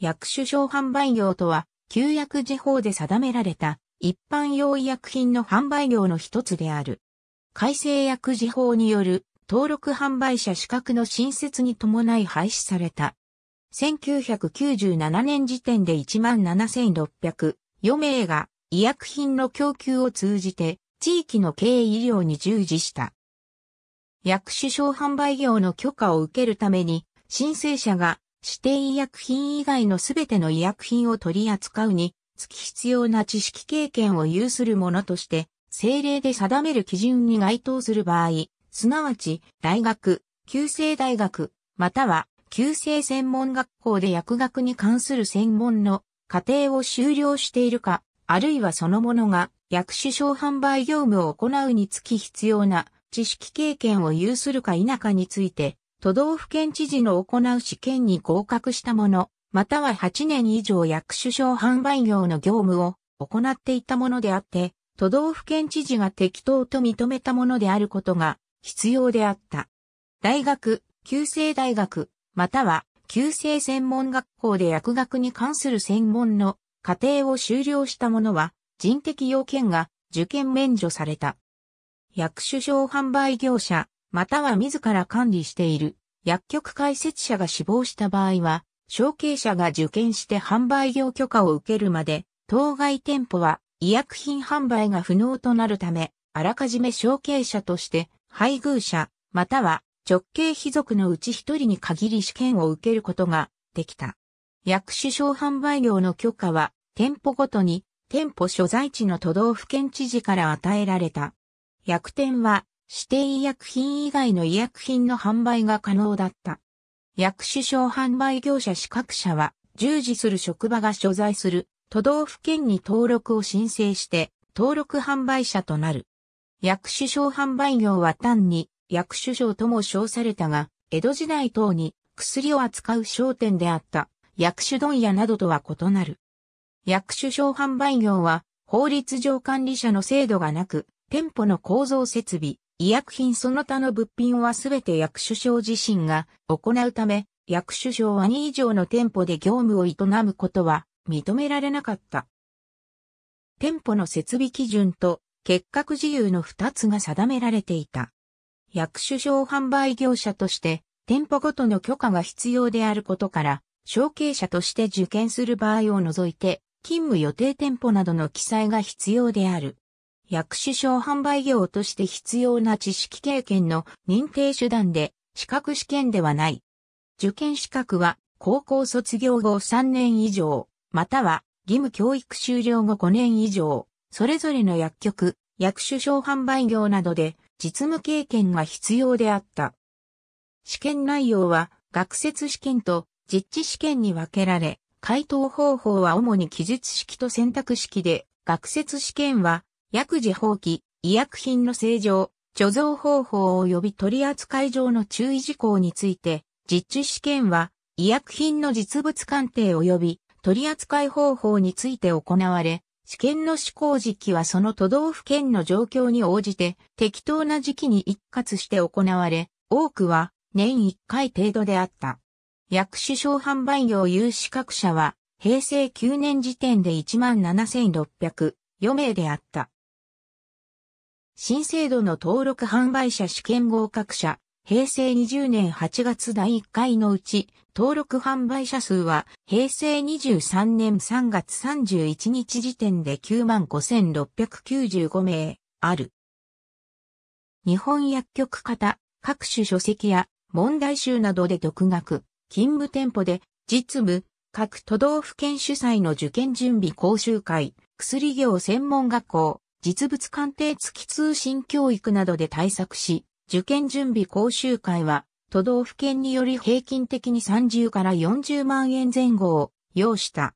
薬種商販売業とは、旧薬事法で定められた一般用医薬品の販売業の一つである。改正薬事法による登録販売者資格の新設に伴い廃止された。1997年時点で17,604名が医薬品の供給を通じて地域の経営医療に従事した。薬種商販売業の許可を受けるために申請者が指定医薬品以外のすべての医薬品を取り扱うに、つき必要な知識経験を有する者として、政令で定める基準に該当する場合、すなわち、大学、旧制大学、または、旧制専門学校で薬学に関する専門の家程を修了しているか、あるいはそのものが薬種商販売業務を行うにつき必要な知識経験を有するか否かについて、都道府県知事の行う試験に合格した者、または8年以上薬種商販売業の業務を行っていたものであって、都道府県知事が適当と認めたものであることが必要であった。大学、旧制大学、または旧制専門学校で薬学に関する専門の課程を修了した者は人的要件が受験免除された。薬種商販売業者、または自ら管理している薬局開設者が死亡した場合は、承継者が受験して販売業許可を受けるまで、当該店舗は医薬品販売が不能となるため、あらかじめ承継者として、配偶者、または直系貴族のうち一人に限り試験を受けることができた。薬種商販売業の許可は、店舗ごとに、店舗所在地の都道府県知事から与えられた。薬店は、指定医薬品以外の医薬品の販売が可能だった。薬種商販売業者資格者は、従事する職場が所在する都道府県に登録を申請して、登録販売者となる。薬種商販売業は単に薬種商とも称されたが、江戸時代等に薬を扱う商店であった薬種問屋などとは異なる。薬種商販売業は法律上管理者の制度がなく、店舗の構造設備、医薬品その他の物品はすべて薬種省自身が行うため、薬種省は2以上の店舗で業務を営むことは認められなかった。店舗の設備基準と結核自由の2つが定められていた。薬種省販売業者として店舗ごとの許可が必要であることから、承継者として受験する場合を除いて、勤務予定店舗などの記載が必要である。薬種商販売業として必要な知識経験の認定手段で、資格試験ではない。受験資格は、高校卒業後3年以上、または義務教育終了後5年以上、それぞれの薬局、薬種商販売業などで実務経験が必要であった。試験内容は学説試験と実地試験に分けられ、回答方法は主に記述式と選択式で、学説試験は薬事法規、医薬品の正常、貯蔵方法及び取扱い上の注意事項について、実地試験は、医薬品の実物鑑定及び取扱い方法について行われ、試験の施行時期はその都道府県の状況に応じて適当な時期に一括して行われ、多くは年一回程度であった。薬種商販売業有資格者は平成9年時点で17,604名であった。新制度の登録販売者試験合格者、平成20年8月第1回のうち、登録販売者数は、平成23年3月31日時点で95,695名、ある。日本薬局型、各種書籍や、問題集などで独学、勤務店舗で、実務、各都道府県主催の受験準備講習会、薬業専門学校、実物鑑定付き通信教育などで対策し、受験準備講習会は、都道府県により平均的に30から40万円前後を要した。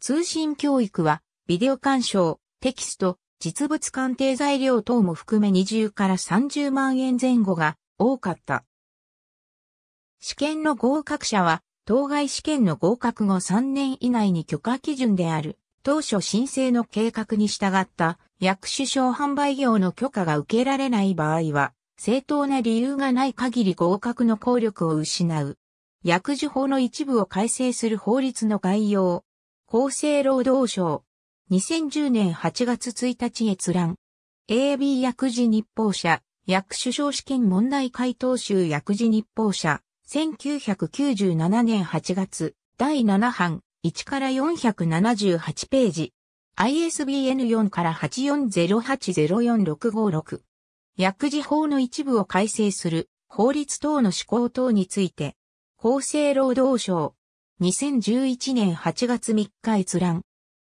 通信教育は、ビデオ鑑賞、テキスト、実物鑑定材料等も含め20から30万円前後が多かった。試験の合格者は、当該試験の合格後3年以内に許可基準である当初申請の計画に従った薬種商販売業の許可が受けられない場合は、正当な理由がない限り合格の効力を失う。薬事法の一部を改正する法律の概要。厚生労働省。2010年8月1日閲覧。AB 薬事日報社。薬種商試験問題回答集薬事日報社。1997年8月。第7版。1から478ページ。ISBN 4から8408046556。薬事法の一部を改正する法律等の施行等について。厚生労働省。2011年8月3日閲覧。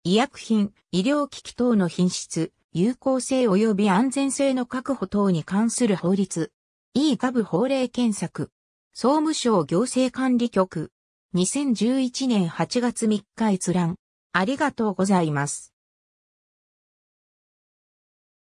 医薬品、医療機器等の品質、有効性及び安全性の確保等に関する法律。e ガ法令検索。総務省行政管理局。2011年8月3日閲覧。ありがとうございます。